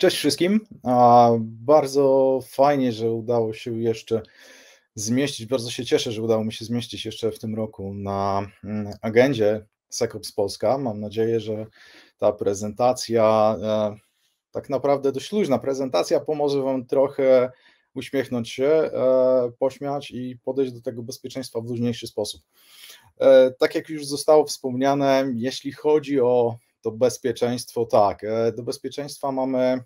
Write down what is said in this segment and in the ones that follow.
Cześć wszystkim. Bardzo fajnie, że udało się jeszcze zmieścić, bardzo się cieszę, że udało mi się zmieścić jeszcze w tym roku na mm, agendzie SecOps Polska. Mam nadzieję, że ta prezentacja, e, tak naprawdę dość luźna prezentacja, pomoże Wam trochę uśmiechnąć się, e, pośmiać i podejść do tego bezpieczeństwa w luźniejszy sposób. E, tak jak już zostało wspomniane, jeśli chodzi o to bezpieczeństwo tak. E, do bezpieczeństwa mamy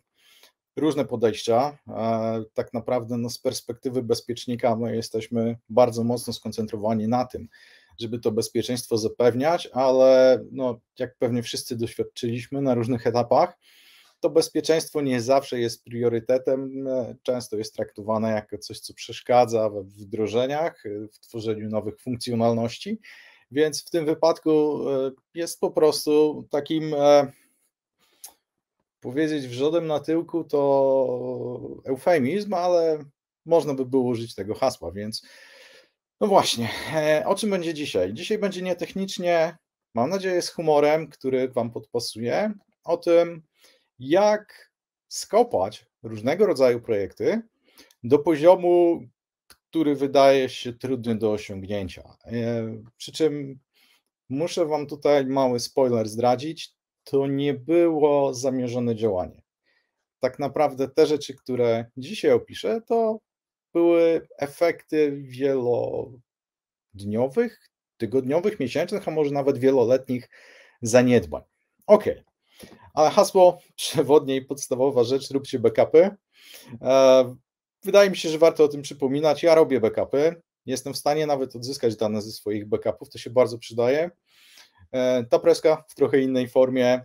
różne podejścia. E, tak naprawdę no, z perspektywy bezpiecznika my no, jesteśmy bardzo mocno skoncentrowani na tym, żeby to bezpieczeństwo zapewniać, ale no, jak pewnie wszyscy doświadczyliśmy na różnych etapach, to bezpieczeństwo nie zawsze jest priorytetem, e, często jest traktowane jako coś, co przeszkadza we wdrożeniach, w tworzeniu nowych funkcjonalności. Więc w tym wypadku e, jest po prostu takim e, powiedzieć wrzodem na tyłku to eufemizm, ale można by było użyć tego hasła, więc no właśnie, e, o czym będzie dzisiaj? Dzisiaj będzie nietechnicznie, mam nadzieję z humorem, który Wam podpasuje, o tym jak skopać różnego rodzaju projekty do poziomu który wydaje się trudny do osiągnięcia. E, przy czym muszę Wam tutaj mały spoiler zdradzić, to nie było zamierzone działanie. Tak naprawdę te rzeczy, które dzisiaj opiszę, to były efekty wielodniowych, tygodniowych, miesięcznych, a może nawet wieloletnich zaniedbań. Ok, ale hasło przewodnie i podstawowa rzecz, róbcie backupy. E, wydaje mi się, że warto o tym przypominać. Ja robię backupy, jestem w stanie nawet odzyskać dane ze swoich backupów, to się bardzo przydaje. E, ta preska w trochę innej formie e,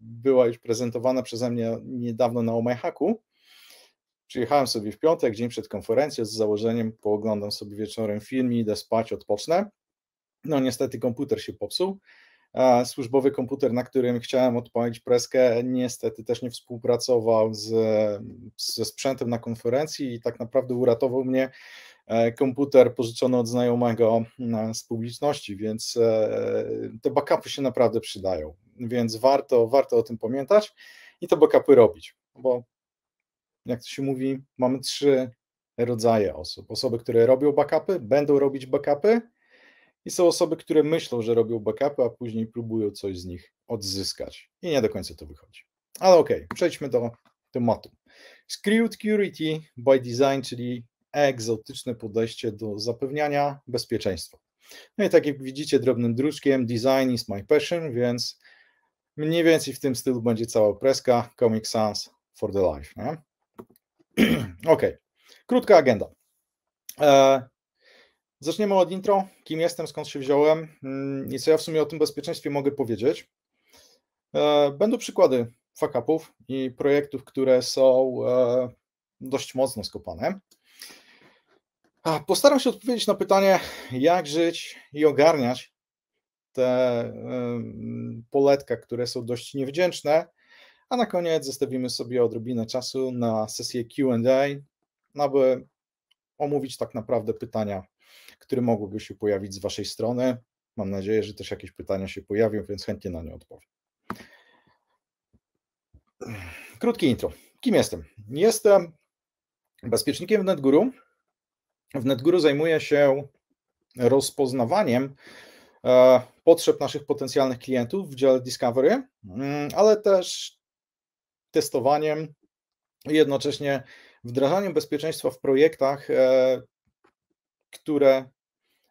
była już prezentowana przeze mnie niedawno na Omehacku. Przyjechałem sobie w piątek, dzień przed konferencją z założeniem, pooglądam sobie wieczorem film, idę spać, odpocznę. No niestety komputer się popsuł, służbowy komputer, na którym chciałem odpalić preskę, niestety też nie współpracował z, ze sprzętem na konferencji i tak naprawdę uratował mnie e, komputer pożyczony od znajomego e, z publiczności, więc e, te backupy się naprawdę przydają, więc warto, warto o tym pamiętać i te backupy robić, bo jak to się mówi, mamy trzy rodzaje osób. Osoby, które robią backupy, będą robić backupy, i są osoby, które myślą, że robią backupy, a później próbują coś z nich odzyskać. I nie do końca to wychodzi. Ale okej, okay, przejdźmy do tematu. Screwed Security by Design, czyli egzotyczne podejście do zapewniania bezpieczeństwa. No i tak jak widzicie drobnym druczkiem, design is my passion, więc mniej więcej w tym stylu będzie cała preska Comic Sans for the Life. Nie? ok, krótka agenda. E, Zaczniemy od intro, kim jestem, skąd się wziąłem mm, i co ja w sumie o tym bezpieczeństwie mogę powiedzieć. E, będą przykłady fakapów i projektów, które są e, dość mocno skopane. Postaram się odpowiedzieć na pytanie, jak żyć i ogarniać te e, poletka, które są dość niewdzięczne, a na koniec zostawimy sobie odrobinę czasu na sesję QA, aby omówić tak naprawdę pytania które mogłyby się pojawić z Waszej strony. Mam nadzieję, że też jakieś pytania się pojawią, więc chętnie na nie odpowiem. Krótkie intro. Kim jestem? Jestem bezpiecznikiem w NetGuru. W NetGuru zajmuję się rozpoznawaniem e, potrzeb naszych potencjalnych klientów w dziale Discovery, mm, ale też testowaniem i jednocześnie wdrażaniem bezpieczeństwa w projektach, e, które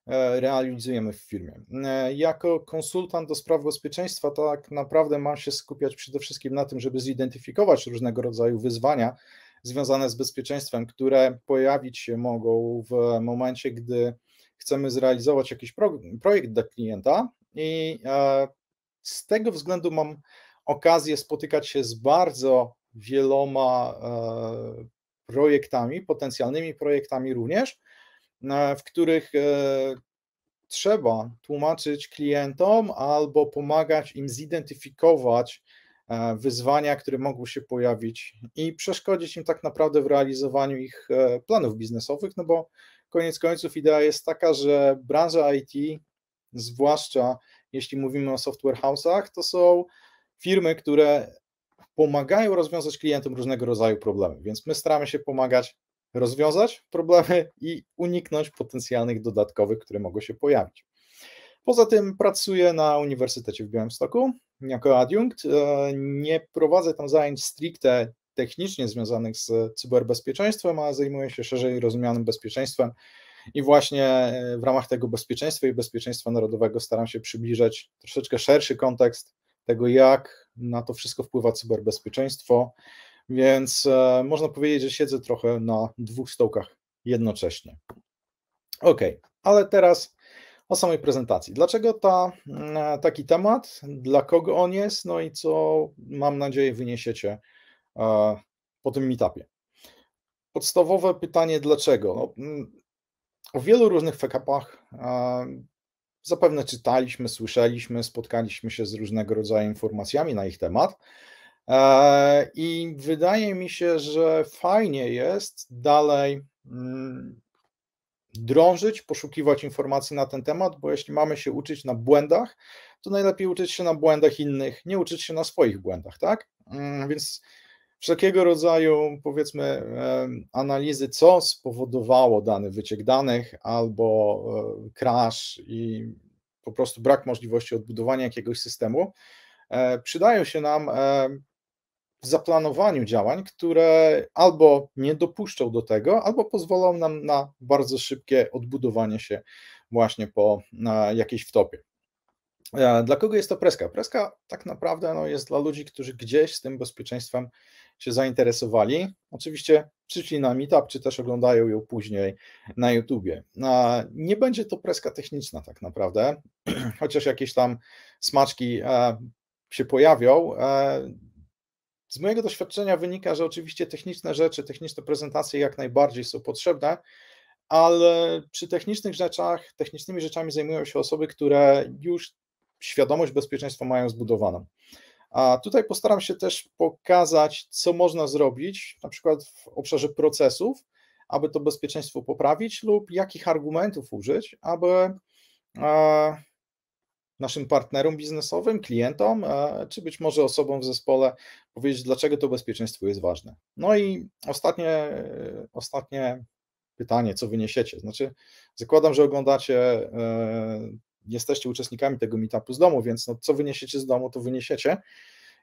E, realizujemy w firmie. E, jako konsultant do spraw bezpieczeństwa tak naprawdę mam się skupiać przede wszystkim na tym, żeby zidentyfikować różnego rodzaju wyzwania związane z bezpieczeństwem, które pojawić się mogą w momencie, gdy chcemy zrealizować jakiś pro, projekt dla klienta i e, z tego względu mam okazję spotykać się z bardzo wieloma projektami, potencjalnymi projektami również, w których e, trzeba tłumaczyć klientom albo pomagać im zidentyfikować e, wyzwania, które mogą się pojawić i przeszkodzić im tak naprawdę w realizowaniu ich e, planów biznesowych, no bo koniec końców idea jest taka, że branża IT, zwłaszcza jeśli mówimy o software house'ach, to są firmy, które pomagają rozwiązać klientom różnego rodzaju problemy, więc my staramy się pomagać rozwiązać problemy i uniknąć potencjalnych dodatkowych, które mogą się pojawić. Poza tym pracuję na Uniwersytecie w Białymstoku jako adiunkt. E, nie prowadzę tam zajęć stricte technicznie związanych z cyberbezpieczeństwem, a zajmuję się szerzej rozumianym bezpieczeństwem i właśnie e, w ramach tego bezpieczeństwa i bezpieczeństwa narodowego staram się przybliżać troszeczkę szerszy kontekst tego, jak na to wszystko wpływa cyberbezpieczeństwo, więc e, można powiedzieć, że siedzę trochę na dwóch stołkach jednocześnie. Ok, ale teraz o samej prezentacji. Dlaczego ta, e, taki temat, dla kogo on jest, no i co mam nadzieję wyniesiecie e, po tym meetupie. Podstawowe pytanie dlaczego? No, o wielu różnych fakapach e, zapewne czytaliśmy, słyszeliśmy, spotkaliśmy się z różnego rodzaju informacjami na ich temat. I wydaje mi się, że fajnie jest dalej mm, drążyć, poszukiwać informacji na ten temat, bo jeśli mamy się uczyć na błędach, to najlepiej uczyć się na błędach innych, nie uczyć się na swoich błędach, tak? Mm, więc wszelkiego rodzaju, powiedzmy, analizy, co spowodowało dany wyciek danych albo e, crash i po prostu brak możliwości odbudowania jakiegoś systemu, e, przydają się nam w zaplanowaniu działań, które albo nie dopuszczą do tego, albo pozwolą nam na bardzo szybkie odbudowanie się właśnie po jakiejś wtopie. E, dla kogo jest to preska? Preska tak naprawdę no, jest dla ludzi, którzy gdzieś z tym bezpieczeństwem się zainteresowali. Oczywiście przyszli na meetup, czy też oglądają ją później na YouTubie. E, nie będzie to preska techniczna tak naprawdę, chociaż jakieś tam smaczki e, się pojawią z mojego doświadczenia wynika, że oczywiście techniczne rzeczy, techniczne prezentacje jak najbardziej są potrzebne, ale przy technicznych rzeczach, technicznymi rzeczami zajmują się osoby, które już świadomość bezpieczeństwa mają zbudowaną. A tutaj postaram się też pokazać, co można zrobić, na przykład w obszarze procesów, aby to bezpieczeństwo poprawić, lub jakich argumentów użyć, aby e, naszym partnerom biznesowym, klientom, e, czy być może osobom w zespole powiedzieć, dlaczego to bezpieczeństwo jest ważne. No i ostatnie, ostatnie pytanie, co wyniesiecie. Znaczy, zakładam, że oglądacie, e, jesteście uczestnikami tego meetupu z domu, więc no, co wyniesiecie z domu, to wyniesiecie.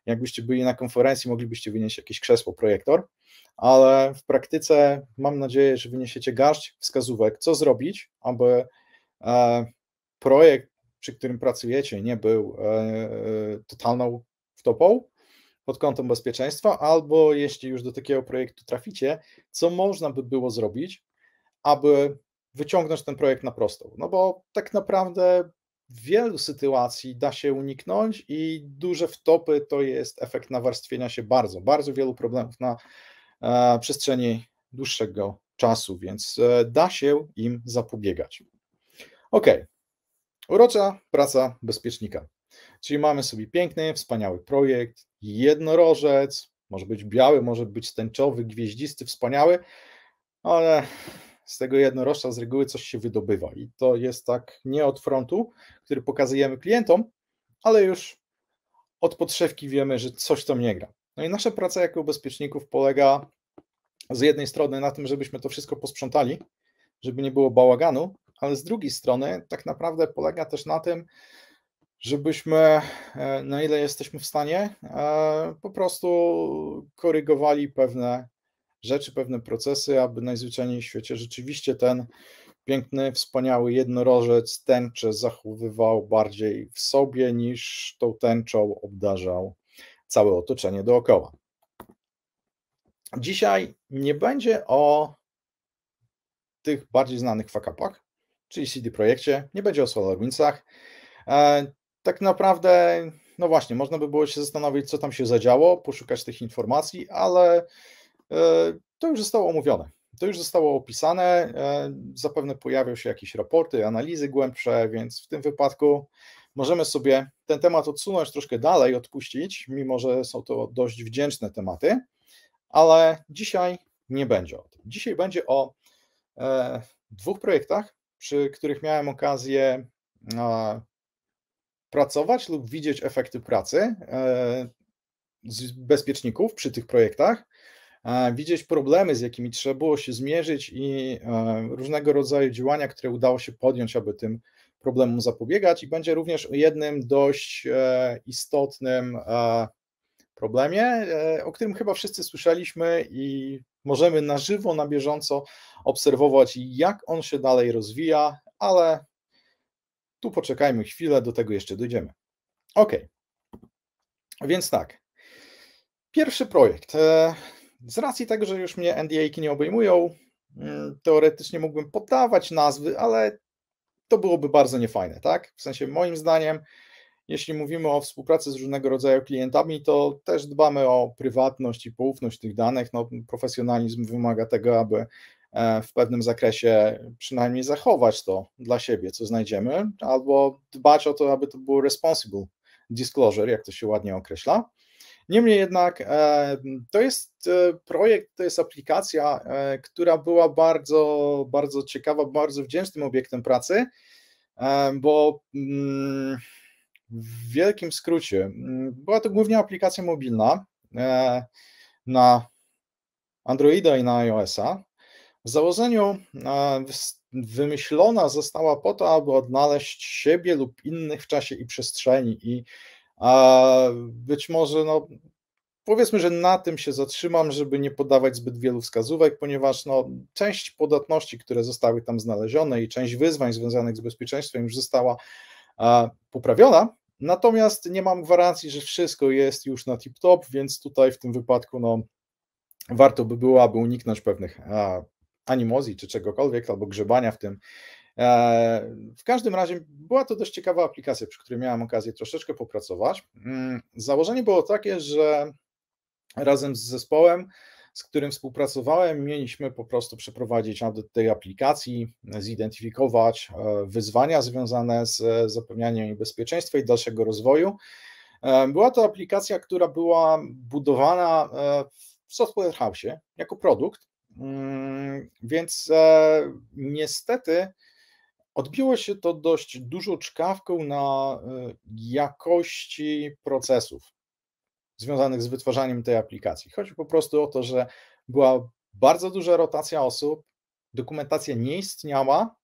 Jakbyście byli na konferencji, moglibyście wynieść jakieś krzesło, projektor, ale w praktyce mam nadzieję, że wyniesiecie garść wskazówek, co zrobić, aby e, projekt przy którym pracujecie, nie był e, e, totalną wtopą pod kątem bezpieczeństwa, albo jeśli już do takiego projektu traficie, co można by było zrobić, aby wyciągnąć ten projekt na prostą. No bo tak naprawdę wielu sytuacji da się uniknąć i duże wtopy to jest efekt nawarstwienia się bardzo, bardzo wielu problemów na e, przestrzeni dłuższego czasu, więc e, da się im zapobiegać. Ok, Urocza praca bezpiecznika. Czyli mamy sobie piękny, wspaniały projekt, jednorożec, może być biały, może być tęczowy, gwieździsty, wspaniały, ale z tego jednorożca z reguły coś się wydobywa i to jest tak nie od frontu, który pokazujemy klientom, ale już od podszewki wiemy, że coś tam nie gra. No i nasza praca jako bezpieczników polega z jednej strony na tym, żebyśmy to wszystko posprzątali, żeby nie było bałaganu, ale z drugiej strony tak naprawdę polega też na tym, żebyśmy, e, na ile jesteśmy w stanie, e, po prostu korygowali pewne rzeczy, pewne procesy, aby najzwyczajniej w świecie rzeczywiście ten piękny, wspaniały jednorożec tęczę zachowywał bardziej w sobie niż tą tęczą obdarzał całe otoczenie dookoła. Dzisiaj nie będzie o tych bardziej znanych fakapach, czyli CD Projekcie, nie będzie o SolarWindsach. E, tak naprawdę, no właśnie, można by było się zastanowić, co tam się zadziało, poszukać tych informacji, ale e, to już zostało omówione. To już zostało opisane. E, zapewne pojawią się jakieś raporty, analizy głębsze, więc w tym wypadku możemy sobie ten temat odsunąć troszkę dalej, odpuścić, mimo że są to dość wdzięczne tematy, ale dzisiaj nie będzie o tym. Dzisiaj będzie o dwóch projektach, przy których miałem okazję pracować lub widzieć efekty pracy e, z bezpieczników przy tych projektach, widzieć problemy, z jakimi trzeba było się zmierzyć i e, różnego rodzaju działania, które udało się podjąć, aby tym problemom zapobiegać. I będzie również o jednym dość e, istotnym problemie, o którym chyba wszyscy słyszeliśmy i możemy na żywo, na bieżąco obserwować, jak on się dalej rozwija, ale tu poczekajmy chwilę, do tego jeszcze dojdziemy. Ok, więc tak. Pierwszy projekt. E, z racji tego, że już mnie nda nie obejmują, mm, teoretycznie mógłbym podawać nazwy, ale to byłoby bardzo niefajne, tak? W sensie moim zdaniem jeśli mówimy o współpracy z różnego rodzaju klientami, to też dbamy o prywatność i poufność tych danych. No, profesjonalizm wymaga tego, aby e, w pewnym zakresie przynajmniej zachować to dla siebie, co znajdziemy, albo dbać o to, aby to było responsible disclosure, jak to się ładnie określa. Niemniej jednak e, to jest e, projekt, to jest aplikacja, która była bardzo, bardzo ciekawa, bardzo wdzięcznym obiektem pracy, bo mm, w wielkim skrócie, mm, była to głównie aplikacja mobilna e, na Androida i na iOS-a. W założeniu e, wymyślona została po to, aby odnaleźć siebie lub innych w czasie i przestrzeni i być może no, Powiedzmy, że na tym się zatrzymam, żeby nie podawać zbyt wielu wskazówek, ponieważ no, część podatności, które zostały tam znalezione i część wyzwań związanych z bezpieczeństwem już została poprawiona, natomiast nie mam gwarancji, że wszystko jest już na tip-top, więc tutaj w tym wypadku no, warto by było, aby uniknąć pewnych animozji czy czegokolwiek, albo grzebania w tym. E, w każdym razie była to dość ciekawa aplikacja, przy której miałem okazję troszeczkę popracować. Mm, założenie było takie, że razem z zespołem z którym współpracowałem, mieliśmy po prostu przeprowadzić audyt tej aplikacji, zidentyfikować e, wyzwania związane z zapewnianiem jej bezpieczeństwa i dalszego rozwoju. E, była to aplikacja, która była budowana e, w software house jako produkt, mm, więc niestety odbiło się to dość dużą czkawką na jakości procesów związanych z wytwarzaniem tej aplikacji. Chodzi po prostu o to, że była bardzo duża rotacja osób, dokumentacja nie istniała,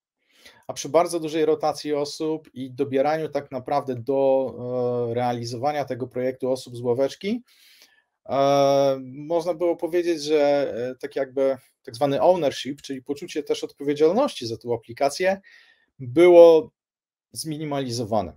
a przy bardzo dużej rotacji osób i dobieraniu tak naprawdę do e, realizowania tego projektu osób z ławeczki, e, można było powiedzieć, że e, tak jakby tak zwany ownership, czyli poczucie też odpowiedzialności za tą aplikację, było zminimalizowane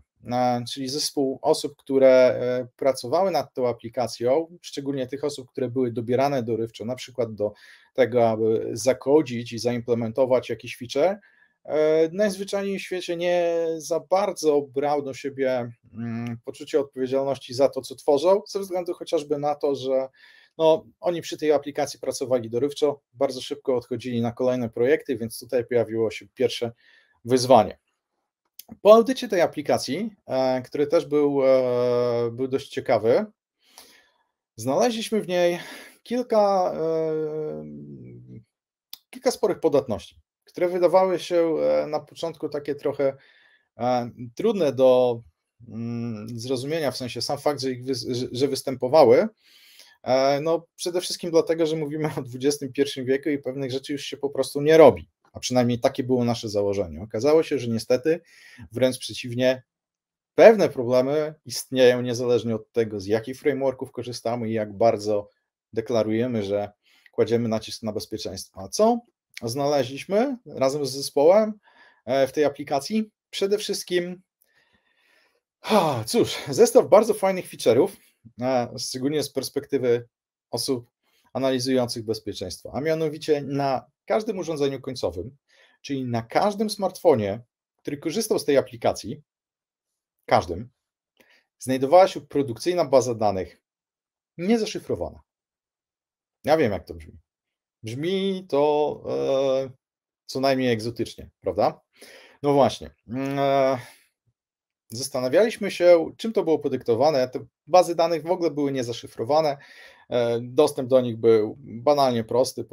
czyli zespół osób, które e, pracowały nad tą aplikacją, szczególnie tych osób, które były dobierane dorywczo, na przykład do tego, aby zakodzić i zaimplementować jakiś feature, e, najzwyczajniej w świecie nie za bardzo brał do siebie mm, poczucie odpowiedzialności za to, co tworzą, ze względu chociażby na to, że no, oni przy tej aplikacji pracowali dorywczo, bardzo szybko odchodzili na kolejne projekty, więc tutaj pojawiło się pierwsze wyzwanie. Po audycie tej aplikacji, e, który też był, e, był dość ciekawy, znaleźliśmy w niej kilka, e, kilka sporych podatności, które wydawały się na początku takie trochę trudne do mm, zrozumienia, w sensie sam fakt, że, ich, że występowały. No, przede wszystkim dlatego, że mówimy o XXI wieku i pewnych rzeczy już się po prostu nie robi a przynajmniej takie było nasze założenie. Okazało się, że niestety wręcz przeciwnie, pewne problemy istnieją niezależnie od tego, z jakich frameworków korzystamy i jak bardzo deklarujemy, że kładziemy nacisk na bezpieczeństwo. A co znaleźliśmy razem z zespołem e, w tej aplikacji? Przede wszystkim, cóż, zestaw bardzo fajnych feature'ów, e, szczególnie z perspektywy osób analizujących bezpieczeństwo, a mianowicie na każdym urządzeniu końcowym, czyli na każdym smartfonie, który korzystał z tej aplikacji, każdym, znajdowała się produkcyjna baza danych niezaszyfrowana. Ja wiem, jak to brzmi. Brzmi to e, co najmniej egzotycznie, prawda? No właśnie. Mm, e, zastanawialiśmy się, czym to było podyktowane. Te bazy danych w ogóle były niezaszyfrowane. E, dostęp do nich był banalnie prosty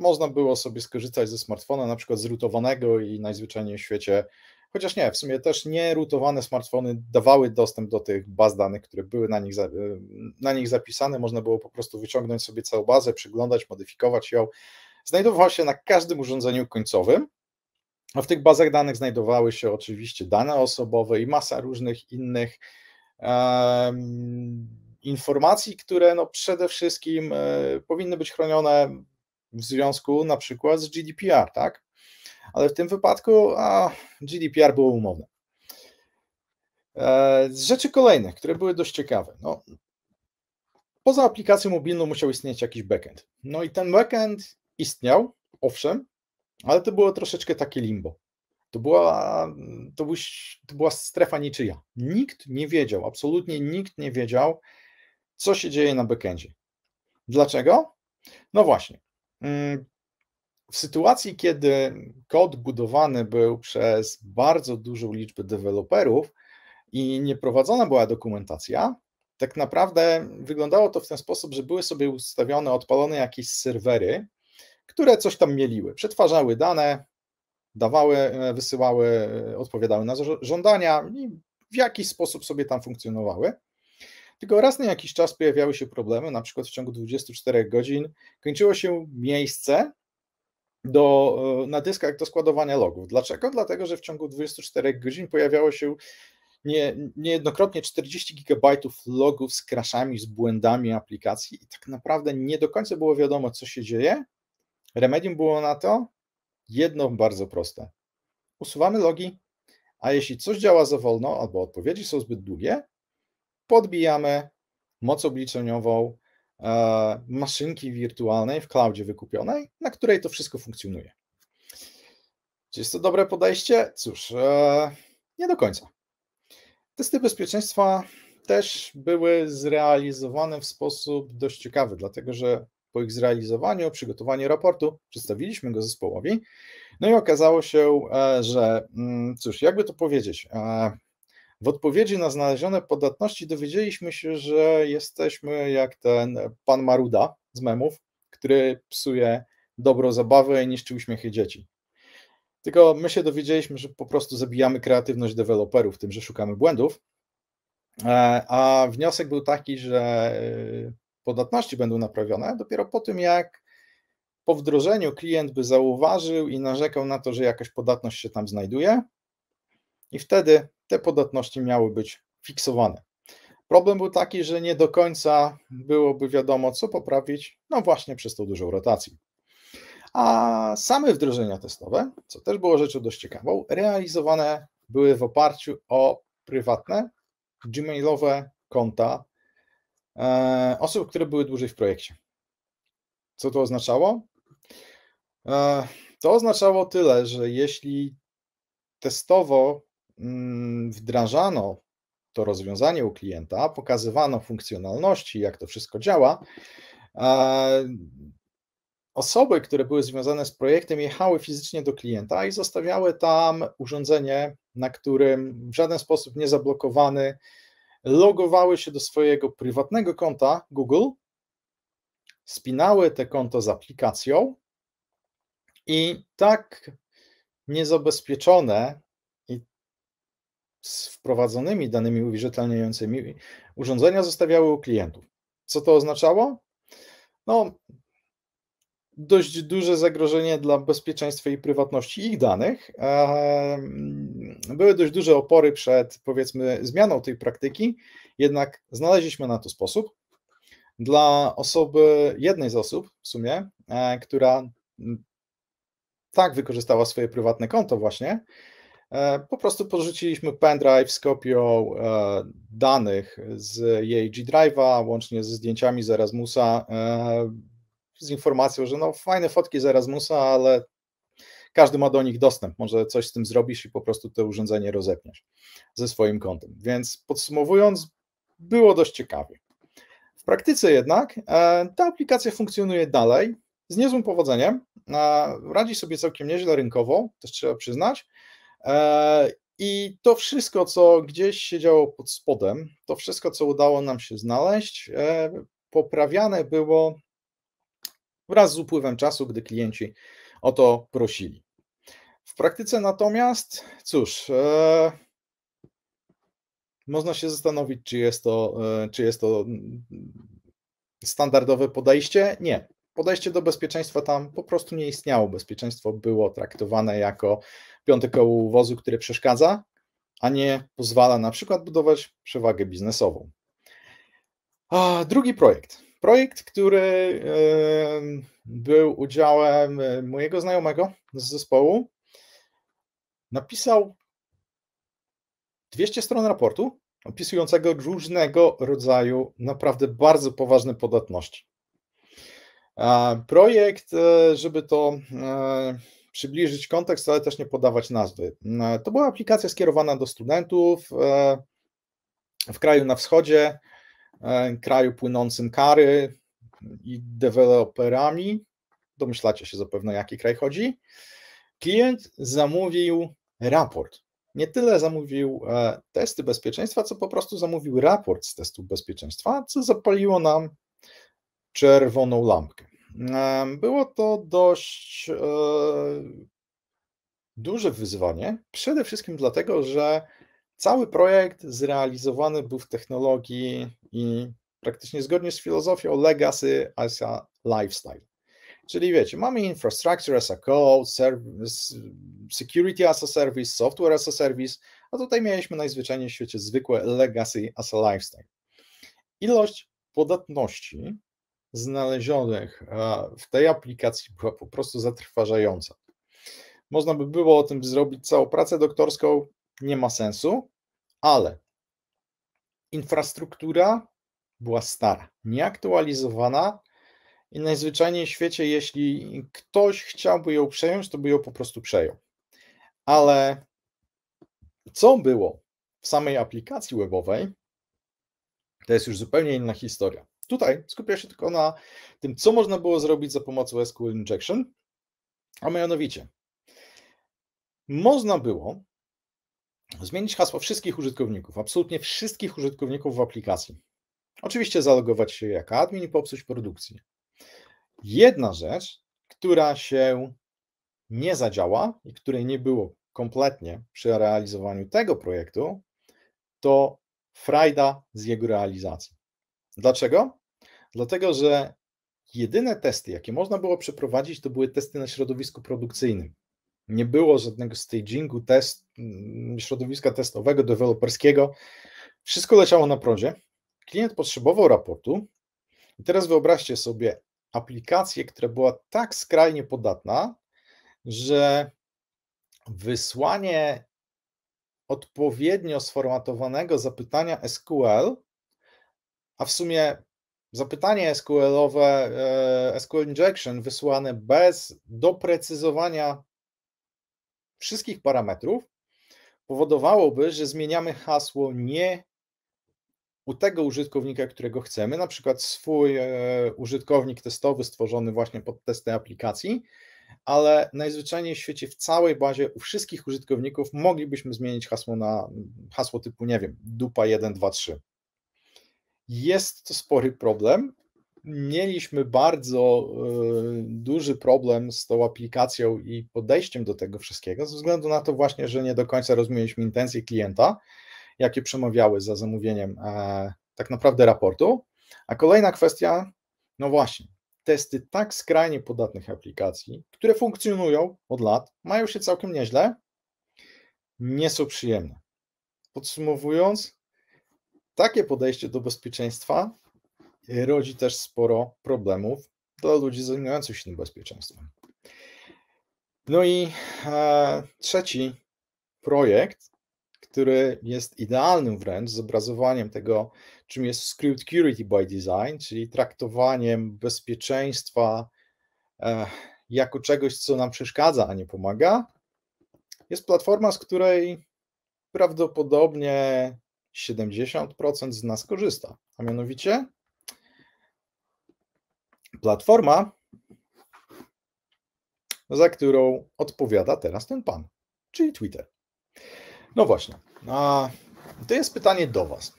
można było sobie skorzystać ze smartfona, na przykład zrutowanego i najzwyczajniej w świecie. Chociaż nie, w sumie też nierutowane smartfony dawały dostęp do tych baz danych, które były na nich, y, na nich zapisane. Można było po prostu wyciągnąć sobie całą bazę, przyglądać, modyfikować ją. Znajdowała się na każdym urządzeniu końcowym, a w tych bazach danych znajdowały się oczywiście dane osobowe i masa różnych innych um, informacji, które no przede wszystkim e, powinny być chronione w związku na przykład z GDPR, tak? Ale w tym wypadku a, GDPR było umowne. E, z rzeczy kolejnych, które były dość ciekawe. No, poza aplikacją mobilną musiał istnieć jakiś backend. No i ten backend istniał, owszem, ale to było troszeczkę takie limbo. To była, to, był, to była strefa niczyja. Nikt nie wiedział, absolutnie nikt nie wiedział, co się dzieje na backendzie. Dlaczego? No właśnie, Mm, w sytuacji, kiedy kod budowany był przez bardzo dużą liczbę deweloperów i nie prowadzona była dokumentacja, tak naprawdę wyglądało to w ten sposób, że były sobie ustawione, odpalone jakieś serwery, które coś tam mieliły, przetwarzały dane, dawały, e, wysyłały, e, odpowiadały na żądania i w jakiś sposób sobie tam funkcjonowały. Tylko raz na jakiś czas pojawiały się problemy, na przykład w ciągu 24 godzin kończyło się miejsce do, e, na dyskach do składowania logów. Dlaczego? Dlatego, że w ciągu 24 godzin pojawiało się nie, niejednokrotnie 40 gigabajtów logów z crashami, z błędami aplikacji i tak naprawdę nie do końca było wiadomo, co się dzieje. Remedium było na to jedno bardzo proste. Usuwamy logi, a jeśli coś działa za wolno albo odpowiedzi są zbyt długie, podbijamy moc obliczeniową e, maszynki wirtualnej w cloudzie wykupionej, na której to wszystko funkcjonuje. Czy jest to dobre podejście? Cóż, e, nie do końca. Testy bezpieczeństwa też były zrealizowane w sposób dość ciekawy, dlatego że po ich zrealizowaniu, przygotowaniu raportu, przedstawiliśmy go zespołowi. No i okazało się, e, że mm, cóż, jakby to powiedzieć, w odpowiedzi na znalezione podatności dowiedzieliśmy się, że jesteśmy jak ten pan Maruda z memów, który psuje dobro zabawy i niszczy uśmiechy dzieci. Tylko my się dowiedzieliśmy, że po prostu zabijamy kreatywność deweloperów tym, że szukamy błędów. E, a wniosek był taki, że e, podatności będą naprawione dopiero po tym, jak po wdrożeniu klient by zauważył i narzekał na to, że jakaś podatność się tam znajduje, i wtedy te podatności miały być fiksowane. Problem był taki, że nie do końca byłoby wiadomo, co poprawić, no właśnie przez tą dużą rotację. A same wdrożenia testowe, co też było rzeczą dość ciekawą, realizowane były w oparciu o prywatne, gmailowe konta e, osób, które były dłużej w projekcie. Co to oznaczało? E, to oznaczało tyle, że jeśli testowo Mm, wdrażano to rozwiązanie u klienta, pokazywano funkcjonalności, jak to wszystko działa. E, osoby, które były związane z projektem, jechały fizycznie do klienta i zostawiały tam urządzenie, na którym w żaden sposób nie zablokowany, logowały się do swojego prywatnego konta Google, spinały te konto z aplikacją i tak niezabezpieczone z wprowadzonymi danymi uwierzytelniającymi urządzenia zostawiały u klientów. Co to oznaczało? No, dość duże zagrożenie dla bezpieczeństwa i prywatności ich danych. Były dość duże opory przed, powiedzmy, zmianą tej praktyki, jednak znaleźliśmy na to sposób. Dla osoby, jednej z osób w sumie, e, która mm, tak wykorzystała swoje prywatne konto, właśnie, E, po prostu porzuciliśmy pendrive z kopią e, danych z jej G-Drive'a, łącznie ze zdjęciami z Erasmusa, e, z informacją, że no fajne fotki z Erasmusa, ale każdy ma do nich dostęp, może coś z tym zrobisz i po prostu to urządzenie rozepniesz ze swoim kontem. Więc podsumowując, było dość ciekawie. W praktyce jednak ta aplikacja funkcjonuje dalej z niezłym powodzeniem, radzi sobie całkiem nieźle rynkowo, też trzeba przyznać. E, I to wszystko, co gdzieś się działo pod spodem, to wszystko, co udało nam się znaleźć, e, poprawiane było wraz z upływem czasu, gdy klienci o to prosili. W praktyce natomiast, cóż, e, można się zastanowić, czy jest, to, czy jest to mm, standardowe podejście. Nie, podejście do bezpieczeństwa tam po prostu nie istniało. Bezpieczeństwo było traktowane jako piąte koło wozu, które przeszkadza, a nie pozwala na przykład budować przewagę biznesową. A drugi projekt. Projekt, który był udziałem e, mojego znajomego z zespołu, napisał 200 stron raportu opisującego różnego rodzaju naprawdę bardzo poważne podatności. Projekt, e, żeby to e, przybliżyć kontekst, ale też nie podawać nazwy. E, to była aplikacja skierowana do studentów w kraju na wschodzie, kraju płynącym kary i deweloperami. Domyślacie się zapewne, jaki kraj chodzi. Klient zamówił raport. Nie tyle zamówił testy bezpieczeństwa, co po prostu zamówił raport z testów bezpieczeństwa, co zapaliło nam czerwoną lampkę. Było to dość e, duże wyzwanie, przede wszystkim dlatego, że cały projekt zrealizowany był w technologii i praktycznie zgodnie z filozofią legacy as a lifestyle. Czyli wiecie, mamy infrastructure as a code, service, security as a service, software as a service, a tutaj mieliśmy najzwyczajniej w świecie zwykłe legacy as a lifestyle. Ilość podatności znalezionych w tej aplikacji była po prostu zatrważająca. Można by było o tym zrobić całą pracę doktorską, nie ma sensu, ale infrastruktura była stara, nieaktualizowana i najzwyczajniej w świecie, jeśli ktoś chciałby ją przejąć, to by ją po prostu przejął. Ale co było w samej aplikacji webowej, to jest już zupełnie inna historia tutaj skupia się tylko na tym, co można było zrobić za pomocą SQL Injection, a mianowicie można było zmienić hasło wszystkich użytkowników, absolutnie wszystkich użytkowników w aplikacji. Oczywiście zalogować się jako admin i popsuć produkcję. Jedna rzecz, która się nie zadziała i której nie było kompletnie przy realizowaniu tego projektu, to frajda z jego realizacji. Dlaczego? dlatego że jedyne testy, jakie można było przeprowadzić, to były testy na środowisku produkcyjnym. Nie było żadnego stagingu, test, mm, środowiska testowego, deweloperskiego. Wszystko leciało na prodzie. Klient potrzebował raportu. I teraz wyobraźcie sobie aplikację, która była tak skrajnie podatna, że wysłanie odpowiednio sformatowanego zapytania SQL, a w sumie zapytanie SQL-owe, e, SQL injection wysłane bez doprecyzowania wszystkich parametrów powodowałoby, że zmieniamy hasło nie u tego użytkownika, którego chcemy, na przykład swój e, użytkownik testowy stworzony właśnie pod testy aplikacji, ale najzwyczajniej w świecie w całej bazie u wszystkich użytkowników moglibyśmy zmienić hasło na hasło typu, nie wiem, dupa 1, 2, 3. Jest to spory problem. Mieliśmy bardzo e, duży problem z tą aplikacją i podejściem do tego wszystkiego, ze względu na to właśnie, że nie do końca rozumieliśmy intencje klienta, jakie przemawiały za zamówieniem e, tak naprawdę raportu. A kolejna kwestia, no właśnie, testy tak skrajnie podatnych aplikacji, które funkcjonują od lat, mają się całkiem nieźle, nie są przyjemne. Podsumowując, takie podejście do bezpieczeństwa e, rodzi też sporo problemów dla ludzi zajmujących się tym bezpieczeństwem. No i e, trzeci projekt, który jest idealnym wręcz zobrazowaniem tego, czym jest security by design, czyli traktowaniem bezpieczeństwa e, jako czegoś, co nam przeszkadza, a nie pomaga, jest platforma, z której prawdopodobnie 70% z nas korzysta, a mianowicie platforma, za którą odpowiada teraz ten pan, czyli Twitter. No właśnie, a to jest pytanie do Was.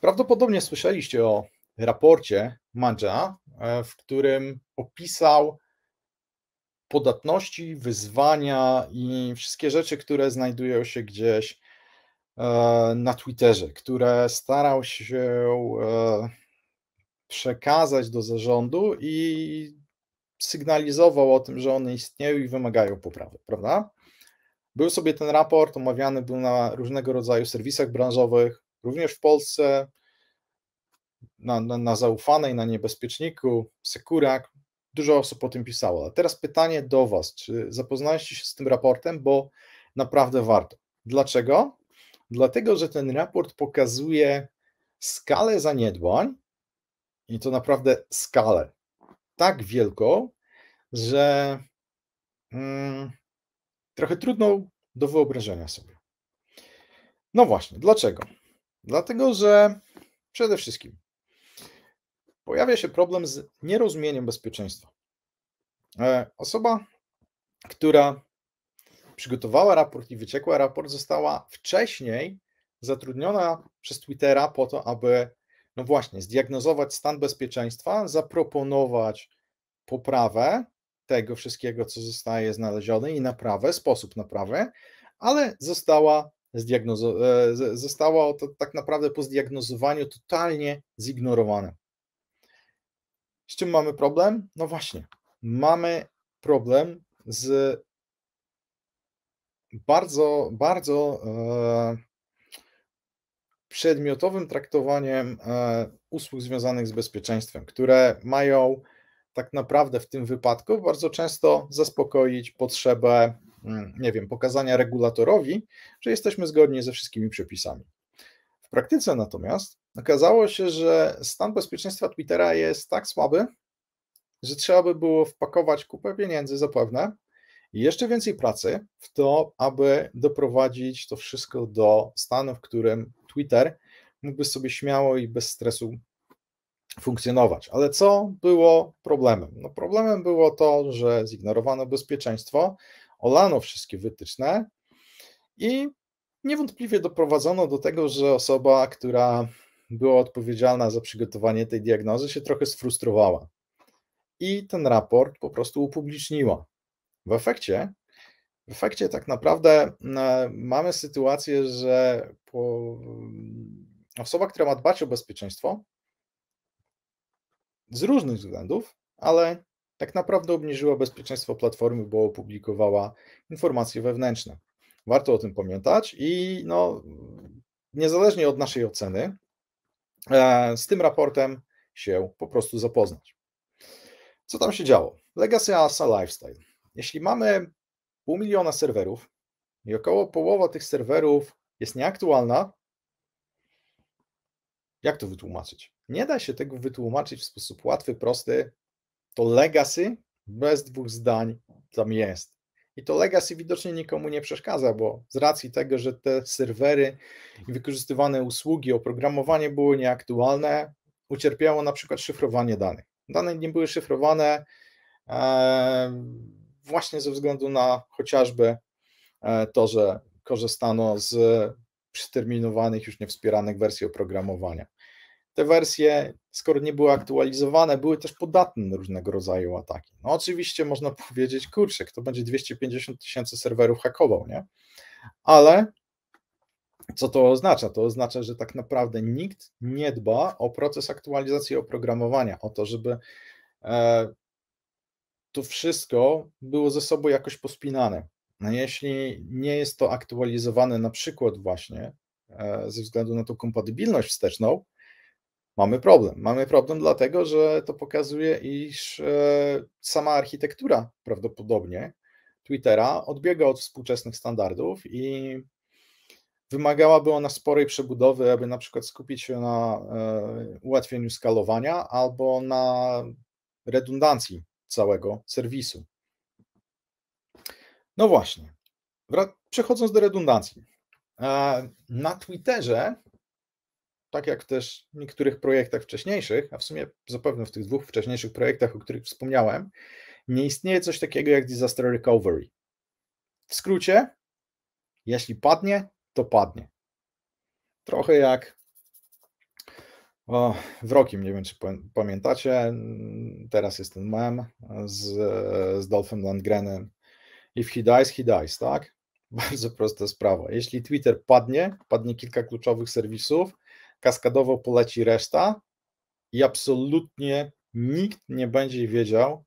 Prawdopodobnie słyszeliście o raporcie Madża, e, w którym opisał podatności, wyzwania i wszystkie rzeczy, które znajdują się gdzieś E, na Twitterze, które starał się e, przekazać do zarządu i sygnalizował o tym, że one istnieją i wymagają poprawy, prawda? Był sobie ten raport, omawiany był na różnego rodzaju serwisach branżowych, również w Polsce, na, na, na zaufanej, na niebezpieczniku, Sekurak. Dużo osób o tym pisało. A teraz pytanie do Was: czy zapoznaliście się z tym raportem? Bo naprawdę warto. Dlaczego? dlatego że ten raport pokazuje skalę zaniedbań i to naprawdę skalę tak wielką, że mm, trochę trudną do wyobrażenia sobie. No właśnie, dlaczego? Dlatego, że przede wszystkim pojawia się problem z nierozumieniem bezpieczeństwa. E, osoba, która przygotowała raport i wyciekła raport, została wcześniej zatrudniona przez Twittera po to, aby, no właśnie, zdiagnozować stan bezpieczeństwa, zaproponować poprawę tego wszystkiego, co zostaje znalezione i naprawę, sposób naprawy, ale została, zdiagnozo- e, została to tak naprawdę po zdiagnozowaniu totalnie zignorowane. Z czym mamy problem? No właśnie, mamy problem z bardzo, bardzo e, przedmiotowym traktowaniem e, usług związanych z bezpieczeństwem, które mają tak naprawdę w tym wypadku bardzo często zaspokoić potrzebę, mm, nie wiem, pokazania regulatorowi, że jesteśmy zgodni ze wszystkimi przepisami. W praktyce natomiast okazało się, że stan bezpieczeństwa Twittera jest tak słaby, że trzeba by było wpakować kupę pieniędzy zapewne i jeszcze więcej pracy w to, aby doprowadzić to wszystko do stanu, w którym Twitter mógłby sobie śmiało i bez stresu funkcjonować. Ale co było problemem? No problemem było to, że zignorowano bezpieczeństwo, olano wszystkie wytyczne i niewątpliwie doprowadzono do tego, że osoba, która była odpowiedzialna za przygotowanie tej diagnozy, się trochę sfrustrowała. I ten raport po prostu upubliczniła. W efekcie, w efekcie tak naprawdę e, mamy sytuację, że mm, osoba, która ma dbać o bezpieczeństwo z różnych względów, ale tak naprawdę obniżyła bezpieczeństwo platformy, bo opublikowała informacje wewnętrzne. Warto o tym pamiętać i no, niezależnie od naszej oceny, e, z tym raportem się po prostu zapoznać. Co tam się działo? Legacy Asa Lifestyle jeśli mamy pół miliona serwerów i około połowa tych serwerów jest nieaktualna, jak to wytłumaczyć? Nie da się tego wytłumaczyć w sposób łatwy, prosty. To legacy bez dwóch zdań tam jest. I to legacy widocznie nikomu nie przeszkadza, bo z racji tego, że te serwery i wykorzystywane usługi, oprogramowanie było nieaktualne, ucierpiało na przykład szyfrowanie danych. Dane nie były szyfrowane. E właśnie ze względu na chociażby e, to, że korzystano z przyterminowanych, już niewspieranych wersji oprogramowania. Te wersje, skoro nie były aktualizowane, były też podatne na różnego rodzaju ataki. No oczywiście można powiedzieć, kurczę, kto będzie 250 tysięcy serwerów hakował, nie? Ale co to oznacza? To oznacza, że tak naprawdę nikt nie dba o proces aktualizacji oprogramowania, o to, żeby e, to wszystko było ze sobą jakoś pospinane. No jeśli nie jest to aktualizowane na przykład właśnie e, ze względu na tą kompatybilność wsteczną, mamy problem. Mamy problem dlatego, że to pokazuje, iż e, sama architektura prawdopodobnie Twittera odbiega od współczesnych standardów i wymagałaby ona sporej przebudowy, aby na przykład skupić się na e, ułatwieniu skalowania albo na redundancji całego serwisu. No właśnie. Przechodząc do redundancji. E, na Twitterze, tak jak też w niektórych projektach wcześniejszych, a w sumie zapewne w tych dwóch wcześniejszych projektach, o których wspomniałem, nie istnieje coś takiego jak disaster recovery. W skrócie, jeśli padnie, to padnie. Trochę jak o, w Rokim, nie wiem czy pamiętacie, mm, teraz jest ten mem z, z Dolphem Landgrenem. If he dies, he dies, tak? Bardzo prosta sprawa. Jeśli Twitter padnie, padnie kilka kluczowych serwisów, kaskadowo poleci reszta i absolutnie nikt nie będzie wiedział,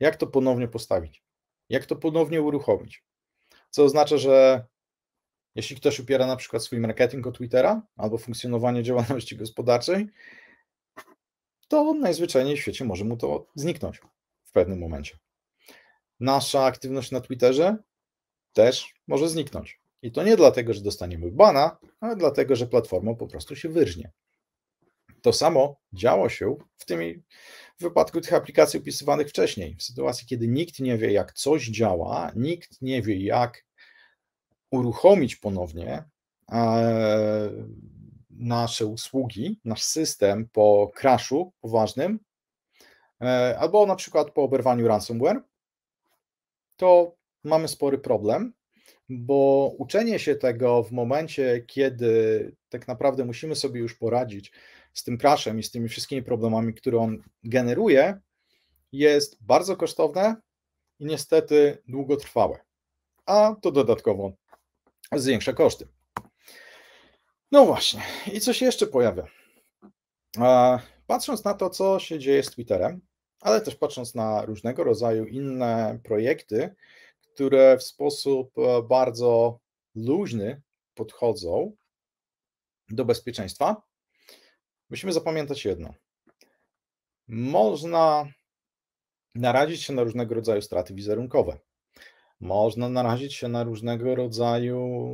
jak to ponownie postawić, jak to ponownie uruchomić. Co oznacza, że jeśli ktoś upiera na przykład swój marketing o Twittera albo funkcjonowanie działalności gospodarczej, to najzwyczajniej w świecie może mu to zniknąć w pewnym momencie. Nasza aktywność na Twitterze też może zniknąć. I to nie dlatego, że dostaniemy bana, ale dlatego, że platforma po prostu się wyrżnie. To samo działo się w tym w wypadku tych aplikacji opisywanych wcześniej, w sytuacji, kiedy nikt nie wie, jak coś działa, nikt nie wie, jak uruchomić ponownie e, nasze usługi, nasz system po crashu poważnym, e, albo na przykład po oberwaniu ransomware, to mamy spory problem, bo uczenie się tego w momencie, kiedy tak naprawdę musimy sobie już poradzić z tym crashem i z tymi wszystkimi problemami, które on generuje, jest bardzo kosztowne i niestety długotrwałe. A to dodatkowo zwiększa koszty. No właśnie, i co się jeszcze pojawia? Patrząc na to, co się dzieje z Twitterem, ale też patrząc na różnego rodzaju inne projekty, które w sposób e, bardzo luźny podchodzą do bezpieczeństwa, musimy zapamiętać jedno. Można narazić się na różnego rodzaju straty wizerunkowe można narazić się na różnego rodzaju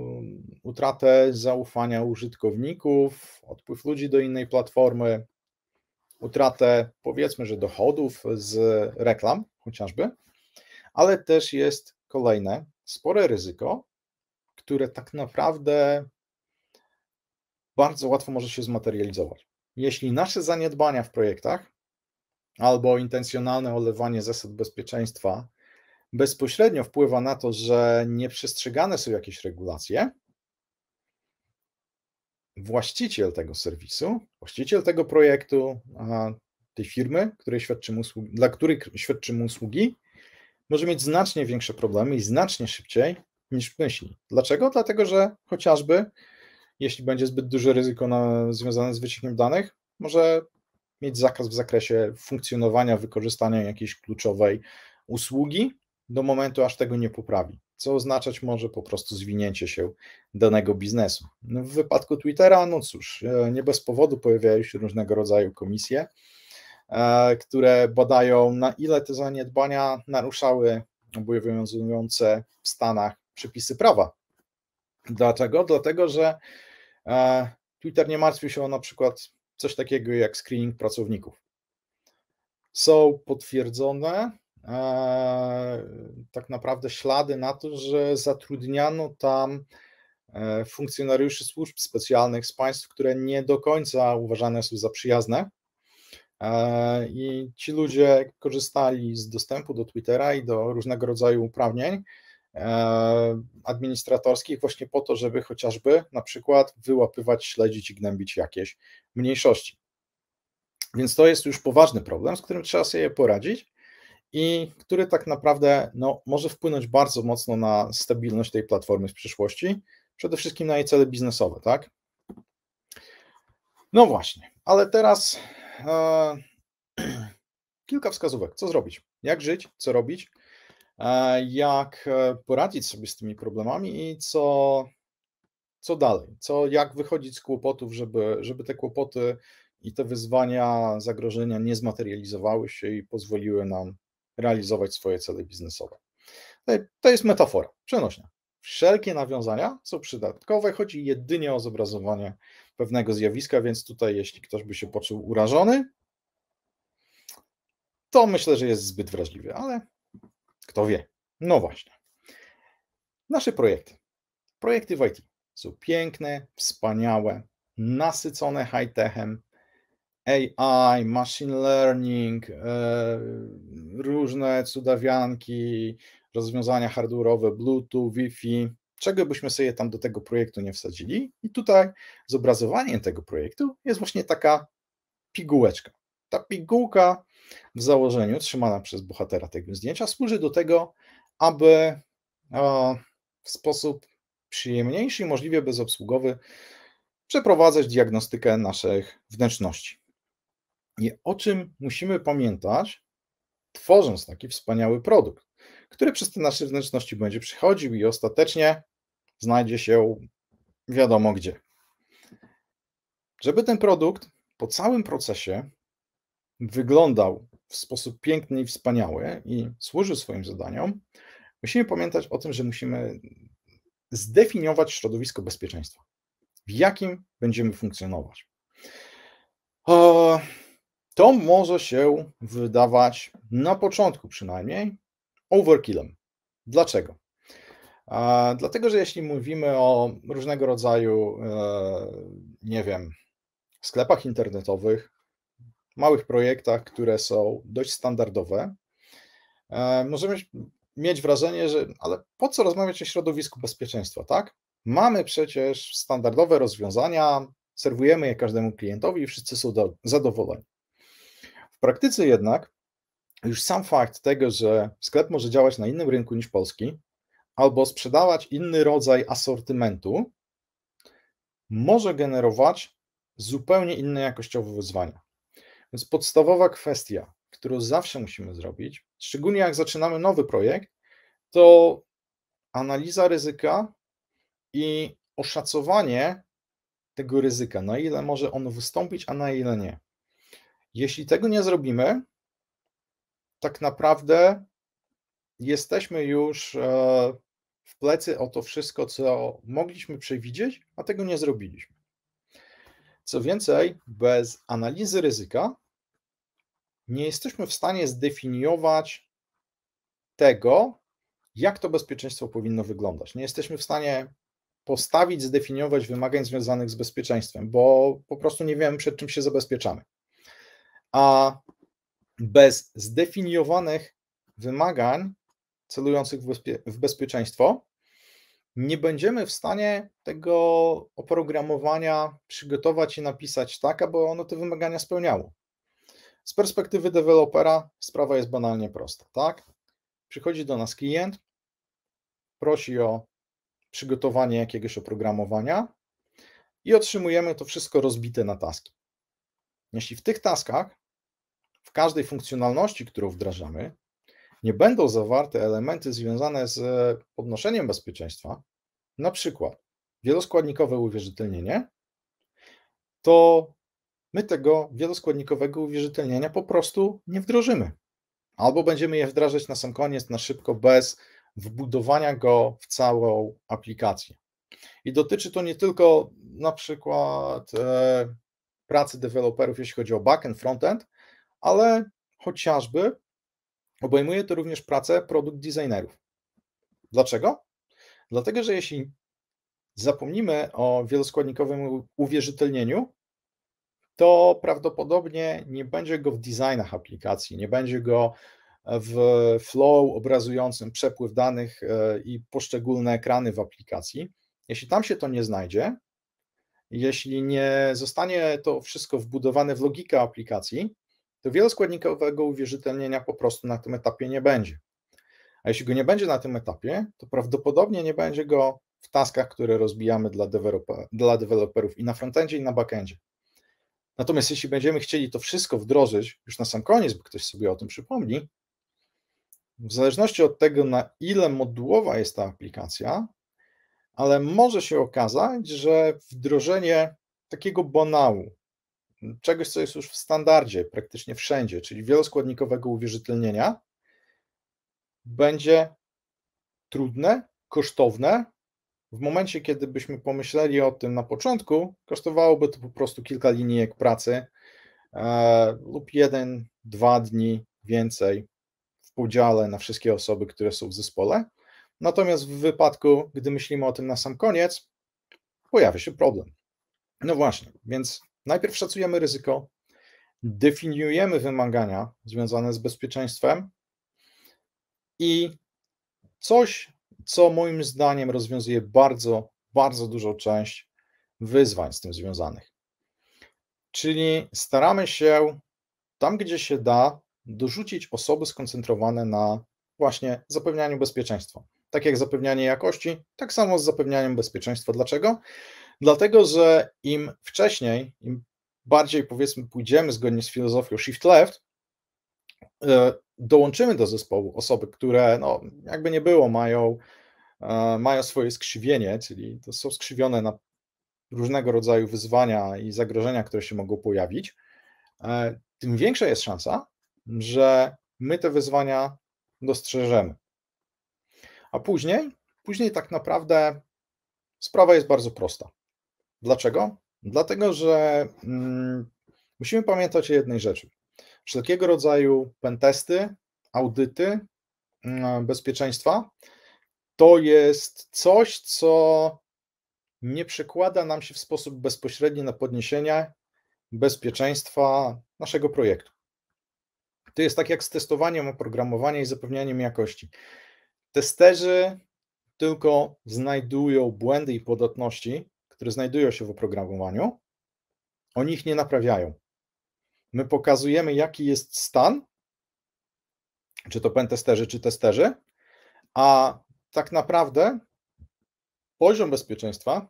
utratę zaufania użytkowników, odpływ ludzi do innej platformy, utratę powiedzmy, że dochodów z reklam chociażby, ale też jest kolejne spore ryzyko, które tak naprawdę bardzo łatwo może się zmaterializować. Jeśli nasze zaniedbania w projektach albo intencjonalne olewanie zasad bezpieczeństwa bezpośrednio wpływa na to, że nieprzestrzegane są jakieś regulacje, właściciel tego serwisu, właściciel tego projektu, tej firmy, której świadczymy usługi, dla której świadczymy usługi, może mieć znacznie większe problemy i znacznie szybciej niż myśli. Dlaczego? Dlatego, że chociażby jeśli będzie zbyt duże ryzyko na, związane z wyciekiem danych, może mieć zakaz w zakresie funkcjonowania, wykorzystania jakiejś kluczowej usługi, do momentu, aż tego nie poprawi, co oznaczać może po prostu zwinięcie się danego biznesu. No, w wypadku Twittera, no cóż, e, nie bez powodu pojawiają się różnego rodzaju komisje, e, które badają, na ile te zaniedbania naruszały obowiązujące w Stanach przepisy prawa. Dlaczego? Dlatego, że e, Twitter nie martwi się o na przykład coś takiego jak screening pracowników. Są potwierdzone tak naprawdę ślady na to, że zatrudniano tam e, funkcjonariuszy służb specjalnych z państw, które nie do końca uważane są za przyjazne. E, I ci ludzie korzystali z dostępu do Twittera i do różnego rodzaju uprawnień e, administratorskich właśnie po to, żeby chociażby na przykład wyłapywać, śledzić i gnębić jakieś mniejszości. Więc to jest już poważny problem, z którym trzeba sobie poradzić i który tak naprawdę no, może wpłynąć bardzo mocno na stabilność tej platformy w przyszłości, przede wszystkim na jej cele biznesowe, tak? No właśnie, ale teraz e, kilka wskazówek, co zrobić, jak żyć, co robić, e, jak e, poradzić sobie z tymi problemami i co, co dalej, co, jak wychodzić z kłopotów, żeby, żeby te kłopoty i te wyzwania, zagrożenia nie zmaterializowały się i pozwoliły nam realizować swoje cele biznesowe. To jest metafora, przenośna. Wszelkie nawiązania są przydatkowe, chodzi jedynie o zobrazowanie pewnego zjawiska, więc tutaj, jeśli ktoś by się poczuł urażony, to myślę, że jest zbyt wrażliwy, ale kto wie. No właśnie. Nasze projekty. Projekty w IT są piękne, wspaniałe, nasycone high-techem, AI, machine learning, e, różne cudawianki, rozwiązania hardware'owe, Bluetooth, Wi-Fi, czego byśmy sobie tam do tego projektu nie wsadzili. I tutaj zobrazowanie tego projektu jest właśnie taka pigułeczka. Ta pigułka w założeniu trzymana przez bohatera tego zdjęcia służy do tego, aby e, w sposób przyjemniejszy i możliwie bezobsługowy przeprowadzać diagnostykę naszych wnętrzności. I o czym musimy pamiętać, tworząc taki wspaniały produkt, który przez te nasze wnętrzności będzie przychodził i ostatecznie znajdzie się wiadomo gdzie. Żeby ten produkt po całym procesie wyglądał w sposób piękny i wspaniały i służył swoim zadaniom, musimy pamiętać o tym, że musimy zdefiniować środowisko bezpieczeństwa, w jakim będziemy funkcjonować. O, to może się wydawać na początku przynajmniej overkillem. Dlaczego? dlatego, że jeśli mówimy o różnego rodzaju, e, nie wiem, sklepach internetowych, małych projektach, które są dość standardowe, e, możemy mieć wrażenie, że ale po co rozmawiać o środowisku bezpieczeństwa, tak? Mamy przecież standardowe rozwiązania, serwujemy je każdemu klientowi i wszyscy są do, zadowoleni praktyce jednak już sam fakt tego, że sklep może działać na innym rynku niż polski, albo sprzedawać inny rodzaj asortymentu, może generować zupełnie inne jakościowe wyzwania. Więc podstawowa kwestia, którą zawsze musimy zrobić, szczególnie jak zaczynamy nowy projekt, to analiza ryzyka i oszacowanie tego ryzyka, na ile może ono wystąpić, a na ile nie. Jeśli tego nie zrobimy, tak naprawdę jesteśmy już e, w plecy o to wszystko, co mogliśmy przewidzieć, a tego nie zrobiliśmy. Co więcej, bez analizy ryzyka nie jesteśmy w stanie zdefiniować tego, jak to bezpieczeństwo powinno wyglądać. Nie jesteśmy w stanie postawić, zdefiniować wymagań związanych z bezpieczeństwem, bo po prostu nie wiemy, przed czym się zabezpieczamy a bez zdefiniowanych wymagań celujących w, bezpieczeństwo, nie będziemy w stanie tego oprogramowania przygotować i napisać tak, aby ono te wymagania spełniało. Z perspektywy dewelopera sprawa jest banalnie prosta, tak? Przychodzi do nas klient, prosi o przygotowanie jakiegoś oprogramowania i otrzymujemy to wszystko rozbite na taski. Jeśli w tych taskach w każdej funkcjonalności, którą wdrażamy, nie będą zawarte elementy związane z e, podnoszeniem bezpieczeństwa, na przykład wieloskładnikowe uwierzytelnienie, to my tego wieloskładnikowego uwierzytelnienia po prostu nie wdrożymy. Albo będziemy je wdrażać na sam koniec, na szybko, bez wbudowania go w całą aplikację. I dotyczy to nie tylko na przykład e, pracy deweloperów, jeśli chodzi o backend, frontend, ale chociażby obejmuje to również pracę produkt designerów. Dlaczego? Dlatego, że jeśli zapomnimy o wieloskładnikowym uwierzytelnieniu, to prawdopodobnie nie będzie go w designach aplikacji, nie będzie go w flow obrazującym przepływ danych e, i poszczególne ekrany w aplikacji. Jeśli tam się to nie znajdzie, jeśli nie zostanie to wszystko wbudowane w logikę aplikacji, to wieloskładnikowego uwierzytelnienia po prostu na tym etapie nie będzie. A jeśli go nie będzie na tym etapie, to prawdopodobnie nie będzie go w taskach, które rozbijamy dla, deweloper, dla deweloperów i na frontendzie, i na backendzie. Natomiast jeśli będziemy chcieli to wszystko wdrożyć już na sam koniec, bo ktoś sobie o tym przypomni, w zależności od tego, na ile modułowa jest ta aplikacja, ale może się okazać, że wdrożenie takiego banału, czegoś, co jest już w standardzie praktycznie wszędzie, czyli wieloskładnikowego uwierzytelnienia, będzie trudne, kosztowne. W momencie, kiedy byśmy pomyśleli o tym na początku, kosztowałoby to po prostu kilka linijek pracy e, lub jeden, dwa dni więcej w podziale na wszystkie osoby, które są w zespole. Natomiast w wypadku, gdy myślimy o tym na sam koniec, pojawia się problem. No właśnie, więc Najpierw szacujemy ryzyko, definiujemy wymagania związane z bezpieczeństwem i coś, co moim zdaniem rozwiązuje bardzo, bardzo dużą część wyzwań z tym związanych. Czyli staramy się tam, gdzie się da, dorzucić osoby skoncentrowane na właśnie zapewnianiu bezpieczeństwa. Tak jak zapewnianie jakości, tak samo z zapewnianiem bezpieczeństwa. Dlaczego? Dlatego, że im wcześniej, im bardziej powiedzmy pójdziemy zgodnie z filozofią shift left, e, dołączymy do zespołu osoby, które no, jakby nie było, mają, e, mają swoje skrzywienie, czyli to są skrzywione na różnego rodzaju wyzwania i zagrożenia, które się mogą pojawić, e, tym większa jest szansa, że my te wyzwania dostrzeżemy. A później, później tak naprawdę sprawa jest bardzo prosta. Dlaczego? Dlatego, że mm, musimy pamiętać o jednej rzeczy. Wszelkiego rodzaju pentesty, audyty mm, bezpieczeństwa to jest coś, co nie przekłada nam się w sposób bezpośredni na podniesienie bezpieczeństwa naszego projektu. To jest tak jak z testowaniem oprogramowania i zapewnianiem jakości. Testerzy tylko znajdują błędy i podatności, które znajdują się w oprogramowaniu, oni ich nie naprawiają. My pokazujemy, jaki jest stan, czy to pentesterzy, czy testerzy, a tak naprawdę poziom bezpieczeństwa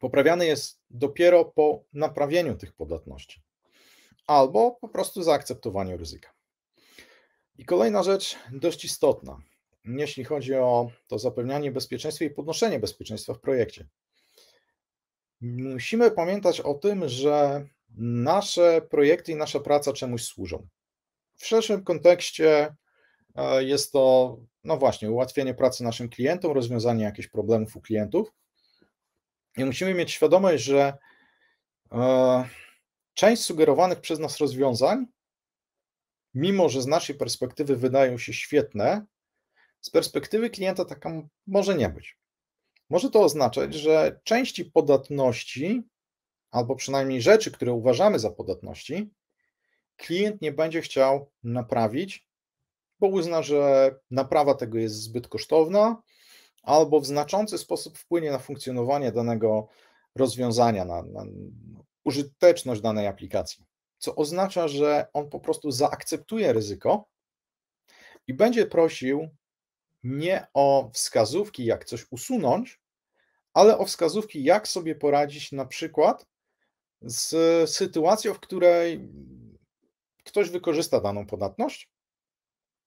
poprawiany jest dopiero po naprawieniu tych podatności albo po prostu zaakceptowaniu ryzyka. I kolejna rzecz dość istotna, jeśli chodzi o to zapewnianie bezpieczeństwa i podnoszenie bezpieczeństwa w projekcie musimy pamiętać o tym, że nasze projekty i nasza praca czemuś służą. W szerszym kontekście e, jest to, no właśnie, ułatwienie pracy naszym klientom, rozwiązanie jakichś problemów u klientów. I musimy mieć świadomość, że e, część sugerowanych przez nas rozwiązań, mimo że z naszej perspektywy wydają się świetne, z perspektywy klienta taka może nie być. Może to oznaczać, że części podatności, albo przynajmniej rzeczy, które uważamy za podatności, klient nie będzie chciał naprawić, bo uzna, że naprawa tego jest zbyt kosztowna, albo w znaczący sposób wpłynie na funkcjonowanie danego rozwiązania, na, na użyteczność danej aplikacji. Co oznacza, że on po prostu zaakceptuje ryzyko i będzie prosił nie o wskazówki, jak coś usunąć, ale o wskazówki, jak sobie poradzić na przykład z sytuacją, w której ktoś wykorzysta daną podatność,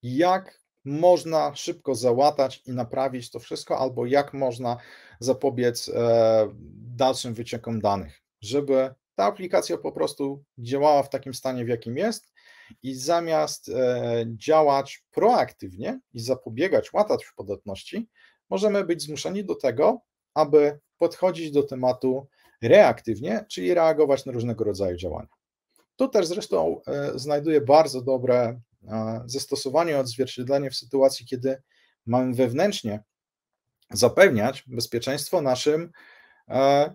jak można szybko załatać i naprawić to wszystko, albo jak można zapobiec e, dalszym wyciekom danych, żeby ta aplikacja po prostu działała w takim stanie, w jakim jest i zamiast e, działać proaktywnie i zapobiegać, łatać w podatności, możemy być zmuszeni do tego, aby podchodzić do tematu reaktywnie, czyli reagować na różnego rodzaju działania. Tu też zresztą e, znajduję bardzo dobre e, zastosowanie odzwierciedlenie w sytuacji, kiedy mamy wewnętrznie zapewniać bezpieczeństwo naszym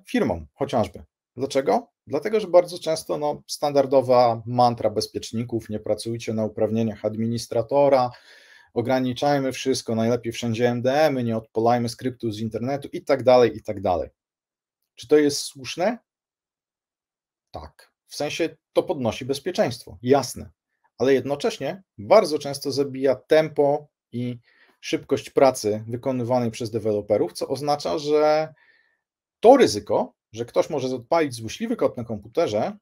firmom chociażby. Dlaczego? Dlatego, że bardzo często no, standardowa mantra bezpieczników, nie pracujcie na uprawnieniach administratora, ograniczajmy wszystko, najlepiej wszędzie MDM-y, nie odpolajmy skryptu z internetu i tak dalej, i tak dalej. Czy to jest słuszne? Tak. W sensie to podnosi bezpieczeństwo, jasne, ale jednocześnie bardzo często zabija tempo i szybkość pracy wykonywanej przez deweloperów, co oznacza, że to ryzyko że ktoś może odpalić złośliwy kod na komputerze,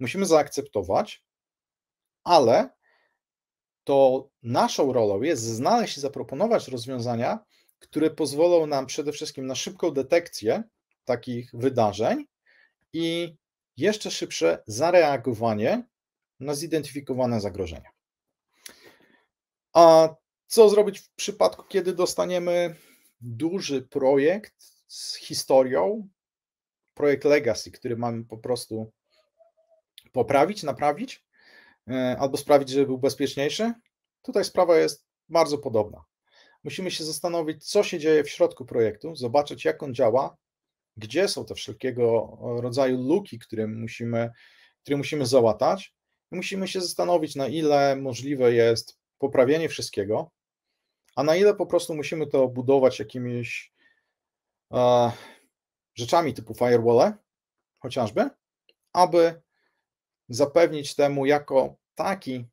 musimy zaakceptować, ale to naszą rolą jest znaleźć i zaproponować rozwiązania, które pozwolą nam przede wszystkim na szybką detekcję takich wydarzeń i jeszcze szybsze zareagowanie na zidentyfikowane zagrożenia. A co zrobić w przypadku, kiedy dostaniemy duży projekt z historią, projekt Legacy, który mamy po prostu poprawić, naprawić e, albo sprawić, żeby był bezpieczniejszy, tutaj sprawa jest bardzo podobna. Musimy się zastanowić, co się dzieje w środku projektu, zobaczyć, jak on działa, gdzie są te wszelkiego rodzaju luki, które musimy, które musimy załatać, i musimy się zastanowić, na ile możliwe jest poprawienie wszystkiego, a na ile po prostu musimy to budować jakimiś e, rzeczami typu firewall, chociażby, aby zapewnić temu jako taki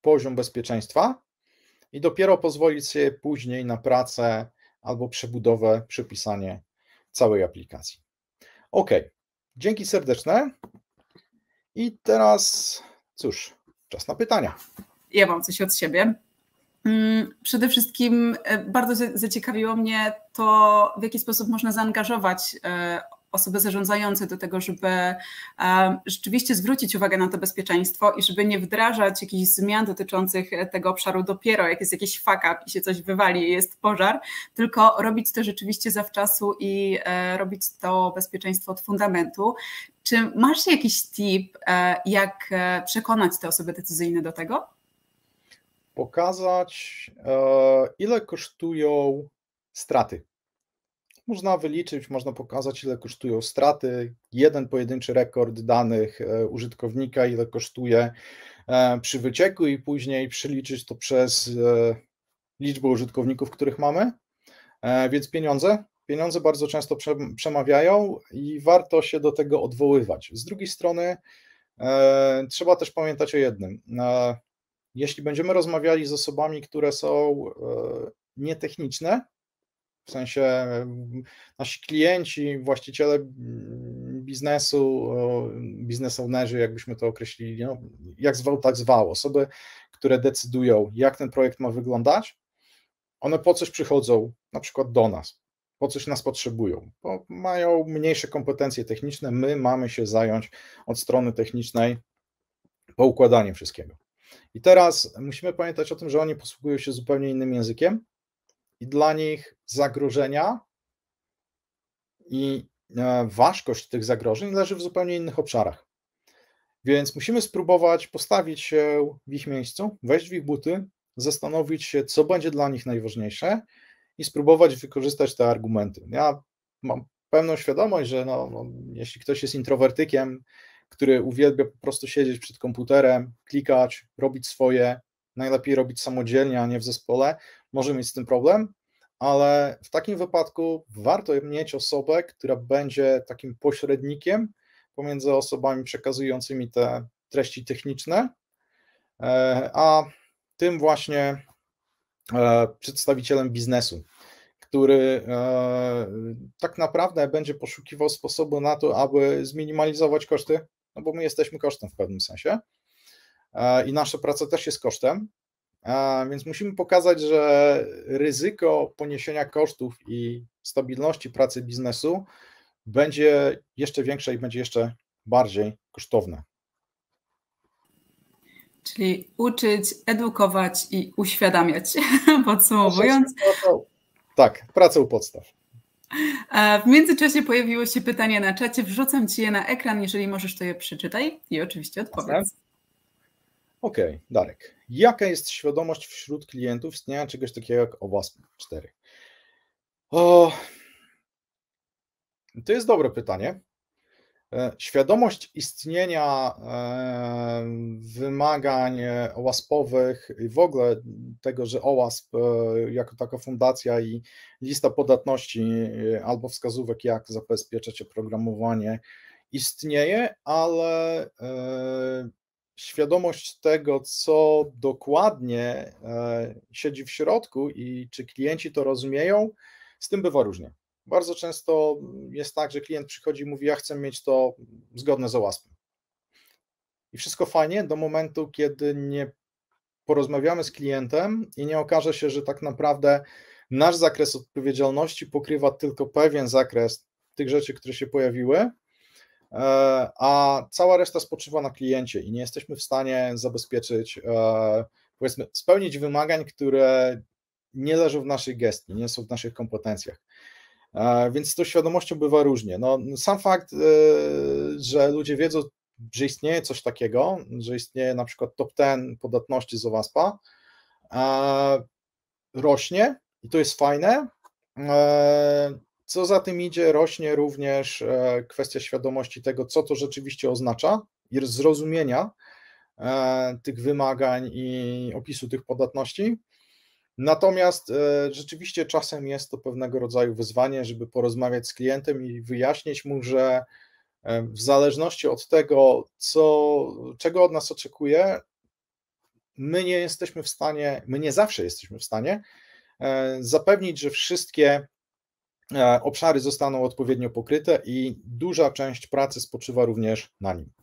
poziom bezpieczeństwa i dopiero pozwolić sobie później na pracę albo przebudowę, przypisanie całej aplikacji. Ok, dzięki serdeczne. I teraz, cóż, czas na pytania. Ja mam coś od siebie. Mm, przede wszystkim e, bardzo zaciekawiło mnie to, w jaki sposób można zaangażować e, osoby zarządzające do tego, żeby e, rzeczywiście zwrócić uwagę na to bezpieczeństwo i żeby nie wdrażać jakichś zmian dotyczących tego obszaru dopiero, jak jest jakiś fuck up i się coś wywali jest pożar, tylko robić to rzeczywiście zawczasu i robić to bezpieczeństwo od fundamentu. Czy masz jakiś tip, jak przekonać te osoby decyzyjne do tego? pokazać, e, ile kosztują straty. Można wyliczyć, można pokazać, ile kosztują straty, jeden pojedynczy rekord danych e, użytkownika, ile kosztuje e, przy wycieku, i później przeliczyć to przez liczbę użytkowników, których mamy. Więc pieniądze, pieniądze bardzo często przemawiają i warto się do tego odwoływać. Z drugiej strony, trzeba też pamiętać o jednym jeśli będziemy rozmawiali z osobami, które są e, nietechniczne, w sensie nasi klienci, właściciele biznesu, biznes ownerzy, jakbyśmy to określili, no, jak zwał, tak zwał, osoby, które decydują, jak ten projekt ma wyglądać, one po coś przychodzą, na przykład do nas, po coś nas potrzebują, bo mają mniejsze kompetencje techniczne, my mamy się zająć od strony technicznej po układaniu wszystkiego. I teraz musimy pamiętać o tym, że oni posługują się zupełnie innym językiem i dla nich zagrożenia i e, ważkość tych zagrożeń leży w zupełnie innych obszarach. Więc musimy spróbować postawić się w ich miejscu, wejść w ich buty, zastanowić się, co będzie dla nich najważniejsze i spróbować wykorzystać te argumenty. Ja mam pełną świadomość, że no, no jeśli ktoś jest introwertykiem który uwielbia po prostu siedzieć przed komputerem, klikać, robić swoje, najlepiej robić samodzielnie, a nie w zespole, może mieć z tym problem, ale w takim wypadku warto mieć osobę, która będzie takim pośrednikiem pomiędzy osobami przekazującymi te treści techniczne, e, a tym właśnie e, przedstawicielem biznesu, który e, tak naprawdę będzie poszukiwał sposobu na to, aby zminimalizować koszty no bo my jesteśmy kosztem w pewnym sensie e, i nasza praca też jest kosztem, e, więc musimy pokazać, że ryzyko poniesienia kosztów i stabilności pracy biznesu będzie jeszcze większe i będzie jeszcze bardziej kosztowne. Czyli uczyć, edukować i uświadamiać, podsumowując. Tak, praca u podstaw. W międzyczasie pojawiło się pytanie na czacie, wrzucam ci je na ekran, jeżeli możesz to je przeczytaj i oczywiście odpowiedz. Tak. Okej, okay, Darek. Jaka jest świadomość wśród klientów istnienia czegoś takiego jak OWASP 4? O, to jest dobre pytanie. E, świadomość istnienia e, wymagań OASPowych e, i w ogóle tego, że OASP jako taka fundacja i lista podatności albo wskazówek, jak zabezpieczać oprogramowanie, istnieje, ale świadomość tego, co dokładnie siedzi w środku i czy klienci to rozumieją, z tym bywa różnie. Bardzo często mm, jest tak, że klient przychodzi i mówi: Ja chcę mieć to zgodne z OASP. I wszystko fajnie do momentu, kiedy nie porozmawiamy z klientem i nie okaże się, że tak naprawdę nasz zakres odpowiedzialności pokrywa tylko pewien zakres tych rzeczy, które się pojawiły, e, a cała reszta spoczywa na kliencie i nie jesteśmy w stanie zabezpieczyć, e, powiedzmy, spełnić wymagań, które nie leżą w naszej gestii, nie są w naszych kompetencjach. Więc z tą świadomością bywa różnie. No, sam fakt, e, że ludzie wiedzą, że istnieje coś takiego, że istnieje na przykład top ten podatności z owasp rośnie i to jest fajne. E, co za tym idzie, rośnie również e, kwestia świadomości tego, co to rzeczywiście oznacza i zrozumienia tych wymagań i opisu tych podatności. Natomiast e, rzeczywiście czasem jest to pewnego rodzaju wyzwanie, żeby porozmawiać z klientem i wyjaśnić mu, że e, w zależności od tego, co, czego od nas oczekuje, my nie jesteśmy w stanie, my nie zawsze jesteśmy w stanie e, zapewnić, że wszystkie obszary zostaną odpowiednio pokryte i duża część pracy spoczywa również na nim.